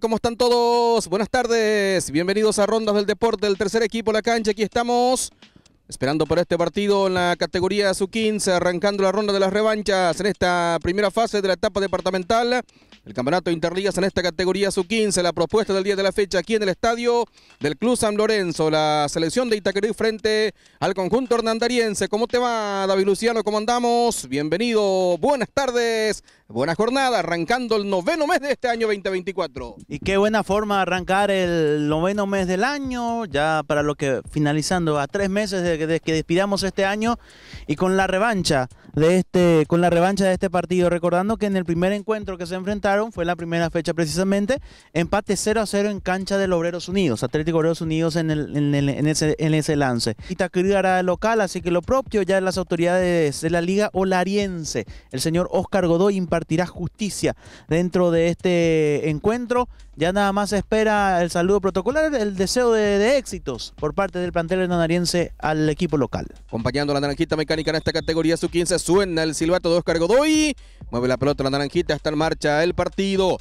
¿Cómo están todos? Buenas tardes. Bienvenidos a Rondas del Deporte del tercer equipo La Cancha. Aquí estamos esperando por este partido en la categoría su 15 arrancando la ronda de las revanchas en esta primera fase de la etapa departamental. El campeonato Interligas en esta categoría su 15 la propuesta del día de la fecha aquí en el estadio del Club San Lorenzo, la selección de Itaquerí frente al conjunto hernandariense. ¿Cómo te va, David Luciano? ¿Cómo andamos? Bienvenido, buenas tardes Buenas jornada, arrancando el noveno mes de este año 2024. Y qué buena forma arrancar el noveno mes del año, ya para lo que finalizando a tres meses de que, despidamos este año y con la revancha de este, con la revancha de este partido, recordando que en el primer encuentro que se enfrentaron fue la primera fecha precisamente, empate 0 a 0 en cancha de Obreros Unidos, Atlético Obreros Unidos en, ese, en ese lance. era hará local, así que lo propio ya las autoridades de la Liga Olariense, el señor Oscar Godoy impartió impartirá justicia dentro de este encuentro. Ya nada más espera el saludo protocolar, el deseo de, éxitos por parte del plantel enanariense al equipo local. Acompañando a la naranjita mecánica en esta categoría, su 15 suena el silbato de Oscar Godoy. Mueve la pelota la naranjita, está en marcha el partido.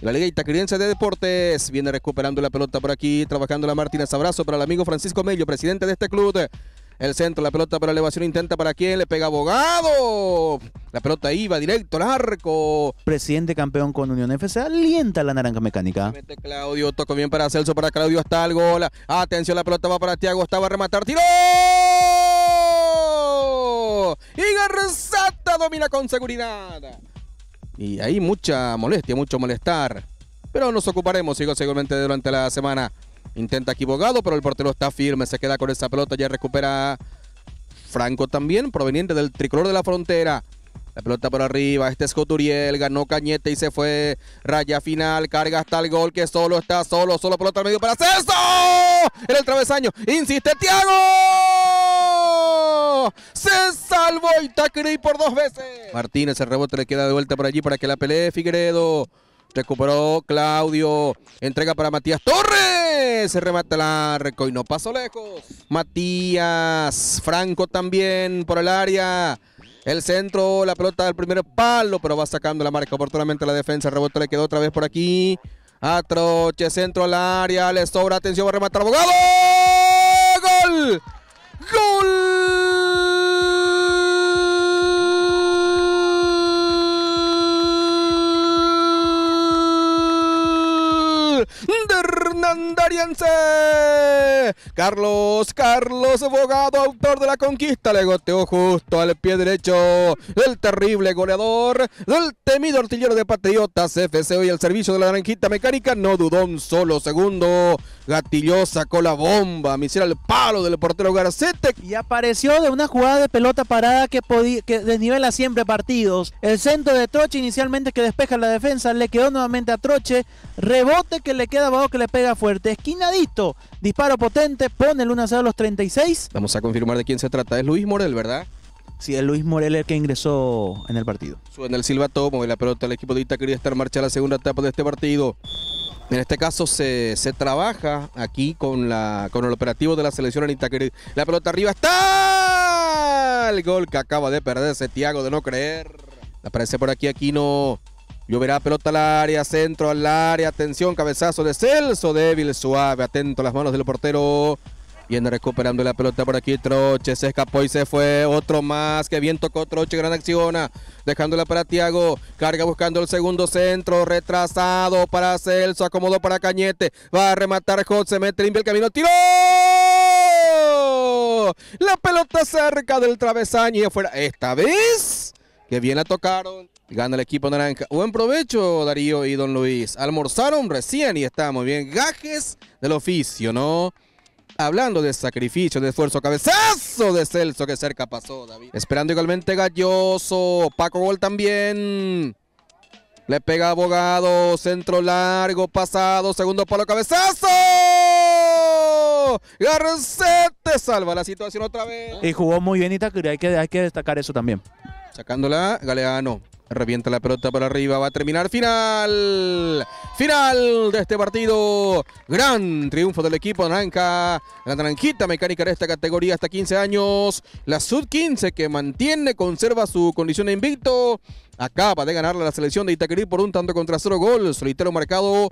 La Liga Itacriense de Deportes viene recuperando la pelota por aquí, trabajando la Martínez. Abrazo para el amigo Francisco Mello, presidente de este club. El centro, la pelota para elevación, intenta para quién, le pega abogado. La pelota iba directo al arco. Presidente campeón con Unión FC, alienta la naranja mecánica. Mete Claudio, toca bien para Celso, para Claudio hasta el gol. Atención, la pelota va para Tiago, estaba a rematar, tiro. Y Garzata domina con seguridad. Y hay mucha molestia, mucho molestar. Pero nos ocuparemos, sigo seguramente durante la semana. Intenta equivocado, pero el portero está firme, se queda con esa pelota, ya recupera Franco también, proveniente del tricolor de la frontera. La pelota por arriba, este es Coturiel, ganó Cañete y se fue. Raya final, carga hasta el gol que solo está, solo, solo pelota al medio para César, En el travesaño, insiste Tiago. Se salvó Itacri por dos veces. Martínez, el rebote le queda de vuelta por allí para que la pelee Figueredo. Recuperó Claudio. Entrega para Matías Torres. Se remata la arco y no pasó lejos. Matías Franco también por el área. El centro, la pelota del primer palo, pero va sacando la marca oportunamente la defensa. rebote le quedó otra vez por aquí. Atroche, centro al área, le sobra atención, va a rematar abogado. ¡Gol! andariense. Carlos, Carlos abogado, autor de la conquista, le goteó justo al pie derecho del terrible goleador del temido artillero de Patriotas FC y el servicio de la naranjita mecánica no dudó un solo segundo. Gatillo sacó la bomba, me hiciera el palo del portero Garcete. Y apareció de una jugada de pelota parada que, desnivela siempre partidos. El centro de Troche inicialmente que despeja la defensa, le quedó nuevamente a Troche. Rebote que le queda abajo que le pega fuerte. Esquinadito. Disparo potente. Pone el 1 a 0 a los 36. Vamos a confirmar de quién se trata. Es Luis Morel, ¿verdad? Sí, es Luis Morel el que ingresó en el partido. Suena el silbato, y la pelota el equipo de Ita está en marcha la segunda etapa de este partido. En este caso se, se trabaja aquí con, la, con el operativo de la selección en Itaquerí. La pelota arriba está el gol que acaba de perderse Tiago de no creer. Aparece por aquí Aquino. Lloverá pelota al área, centro al área, atención, cabezazo de Celso, débil, suave, atento a las manos del portero. Viene recuperando la pelota por aquí Troche, se escapó y se fue. Otro más, que bien tocó Troche, gran acciona. Ah, dejándola para Tiago, carga buscando el segundo centro, retrasado para Celso, acomodó para Cañete. Va a rematar Hot, se mete limpio el camino, tiró. La pelota cerca del travesaño y afuera. Esta vez, que bien la tocaron. Gana el equipo naranja. Buen provecho, Darío y Don Luis. Almorzaron recién y está muy bien. Gajes del oficio, ¿no? Hablando de sacrificio, de esfuerzo, cabezazo de Celso que cerca pasó, David. Esperando igualmente Galloso. Paco Gol también. Le pega abogado, centro largo, pasado, segundo palo, cabezazo. Garcete salva la situación otra vez. Y jugó muy bien y hay que, hay que destacar eso también. Sacándola, Galeano. Revienta la pelota para arriba, va a terminar final. Final de este partido. Gran triunfo del equipo naranja. La naranjita mecánica de esta categoría hasta 15 años. La Sud 15 que mantiene, conserva su condición de invicto. Acaba de ganar la selección de Itaquerí por un tanto contra cero gol. Solitario marcado